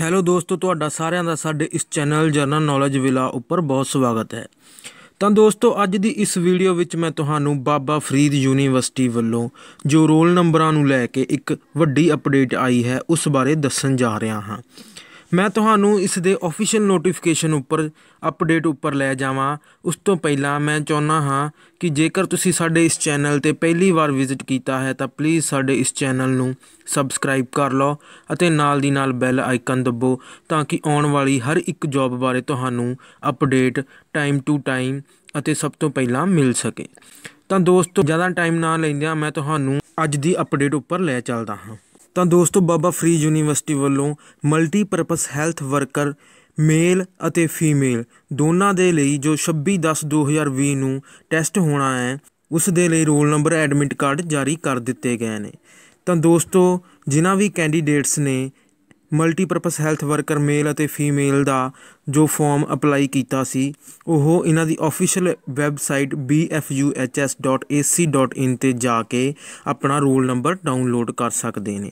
hello ਦੋਸਤੋ ਤੁਹਾਡਾ ਸਾਰਿਆਂ ਦਾ ਸਾਡੇ ਇਸ ਚੈਨਲ ਜਰਨਲ ਨੌਲੇਜ ਵਿਲਾ ਉੱਪਰ ਬਹੁਤ ਸਵਾਗਤ ਹੈ ਤਾਂ ਦੋਸਤੋ ਅੱਜ ਦੀ ਇਸ ਵੀਡੀਓ ਵਿੱਚ ਮੈਂ ਤੁਹਾਨੂੰ ਬਾਬਾ ਫਰੀਦ ਯੂਨੀਵਰਸਿਟੀ ਵੱਲੋਂ ਜੋ ਰੋਲ ਨੰਬਰਾਂ ਨੂੰ ਲੈ ਕੇ ਇੱਕ ਵੱਡੀ ਅਪਡੇਟ ਆਈ ਹੈ ਉਸ ਬਾਰੇ ਦੱਸਣ ਜਾ ਰਿਹਾ ਹਾਂ ਮੈਂ ਤੁਹਾਨੂੰ ਇਸ ਦੇ ਅਫੀਸ਼ੀਅਲ ਨੋਟੀਫਿਕੇਸ਼ਨ ਉੱਪਰ ਅਪਡੇਟ ਉੱਪਰ ਲੈ ਜਾਵਾਂ ਉਸ ਤੋਂ ਪਹਿਲਾਂ ਮੈਂ ਚਾਹੁੰਦਾ ਹਾਂ ਕਿ ਜੇਕਰ ਤੁਸੀਂ ਸਾਡੇ ਇਸ ਚੈਨਲ ਤੇ ਪਹਿਲੀ ਵਾਰ ਵਿਜ਼ਿਟ ਕੀਤਾ ਹੈ ਤਾਂ ਪਲੀਜ਼ ਸਾਡੇ ਇਸ ਚੈਨਲ ਨੂੰ ਸਬਸਕ੍ਰਾਈਬ ਕਰ ਲਓ ਅਤੇ ਨਾਲ ਦੀ ਨਾਲ ਬੈਲ ਆਈਕਨ ਦਬੋ ਤਾਂ ਕਿ ਆਉਣ ਵਾਲੀ ਹਰ ਇੱਕ ਜੌਬ ਬਾਰੇ ਤੁਹਾਨੂੰ ਅਪਡੇਟ ਟਾਈਮ ਟੂ ਟਾਈਮ ਅਤੇ ਸਭ ਤੋਂ ਪਹਿਲਾਂ ਮਿਲ ਸਕੇ ਤਾਂ ਦੋਸਤੋ ਜ਼ਿਆਦਾ ਟਾਈਮ ਨਾ ਲੈਂਦਿਆਂ ਮੈਂ ਤੁਹਾਨੂੰ ਅੱਜ ਦੀ ਅਪਡੇਟ ਉੱਪਰ ਲੈ ਚੱਲਦਾ ਹਾਂ ਤਾਂ ਦੋਸਤੋ ਬਾਬਾ ਫਰੀਦ ਯੂਨੀਵਰਸਿਟੀ ਵੱਲੋਂ ਮਲਟੀਪਰਪਸ ਹੈਲਥ ਵਰਕਰ ਮੇਲ ਅਤੇ ਫੀਮੇਲ ਦੋਨਾਂ ਦੇ ਲਈ ਜੋ 26 10 2020 ਨੂੰ ਟੈਸਟ ਹੋਣਾ ਹੈ ਉਸ ਦੇ ਲਈ ਰੋਲ ਨੰਬਰ ਐਡਮਿਟ ਕਾਰਡ ਜਾਰੀ ਕਰ ਦਿੱਤੇ ਗਏ ਨੇ ਤਾਂ ਦੋਸਤੋ ਜਿਨ੍ਹਾਂ ਵੀ ਕੈਂਡੀਡੇਟਸ ਨੇ ਮਲਟੀਪਰਪਸ ਹੈਲਥ ਵਰਕਰ ਮੇਲ ਅਤੇ ਫੀਮੇਲ ਦਾ ਜੋ ਫਾਰਮ ਅਪਲਾਈ ਕੀਤਾ ਸੀ ਉਹ ਇਹਨਾਂ ਦੀ ਅਫੀਸ਼ੀਅਲ ਵੈਬਸਾਈਟ bfuhs.ac.in ਤੇ ਜਾ ਕੇ ਆਪਣਾ ਰੋਲ ਨੰਬਰ ਡਾਊਨਲੋਡ ਕਰ ਸਕਦੇ ਨੇ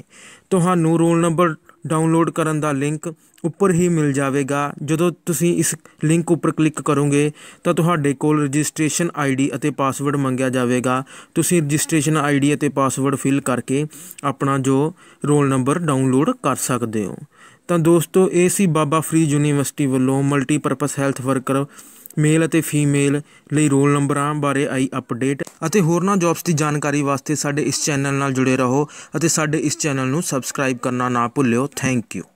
ਤੁਹਾਨੂੰ ਰੋਲ ਨੰਬਰ ਡਾਊਨਲੋਡ ਕਰਨ ਦਾ ਲਿੰਕ ਉੱਪਰ ਹੀ ਮਿਲ ਜਾਵੇਗਾ ਜਦੋਂ ਤੁਸੀਂ ਇਸ ਲਿੰਕ ਉੱਪਰ ਕਲਿੱਕ ਕਰੋਗੇ ਤਾਂ ਤੁਹਾਡੇ ਕੋਲ ਰਜਿਸਟ੍ਰੇਸ਼ਨ ਆਈਡੀ ਅਤੇ ਪਾਸਵਰਡ ਮੰਗਿਆ ਜਾਵੇਗਾ ਤੁਸੀਂ ਰਜਿਸਟ੍ਰੇਸ਼ਨ ਆਈਡੀ ਅਤੇ ਪਾਸਵਰਡ ਫਿਲ ਕਰਕੇ ਆਪਣਾ ਜੋ ਰੋਲ ਨੰਬਰ ਡਾਊਨਲੋਡ ਕਰ ਸਕਦੇ ਹੋ ਤਾਂ ਦੋਸਤੋ ਇਹ ਸੀ ਬਾਬਾ ਫਰੀਦ ਯੂਨੀਵਰਸਿਟੀ ਵੱਲੋਂ ਮਲਟੀਪਰਪਸ ਹੈਲਥ ਵਰਕਰ ਮੇਲ ਅਤੇ ਫੀਮੇਲ ਲਈ ਰੋਲ ਨੰਬਰਾਂ ਬਾਰੇ ਆਈ ਅਪਡੇਟ ਅਤੇ ਹੋਰਨਾਂ ਜੌਬਸ ਦੀ ਜਾਣਕਾਰੀ ਵਾਸਤੇ ਸਾਡੇ ਇਸ ਚੈਨਲ ਨਾਲ ਜੁੜੇ ਰਹੋ ਅਤੇ ਸਾਡੇ ਇਸ ਚੈਨਲ ਨੂੰ ਸਬਸਕ੍ਰਾਈਬ ਕਰਨਾ ਨਾ ਭੁੱਲਿਓ ਥੈਂਕ ਯੂ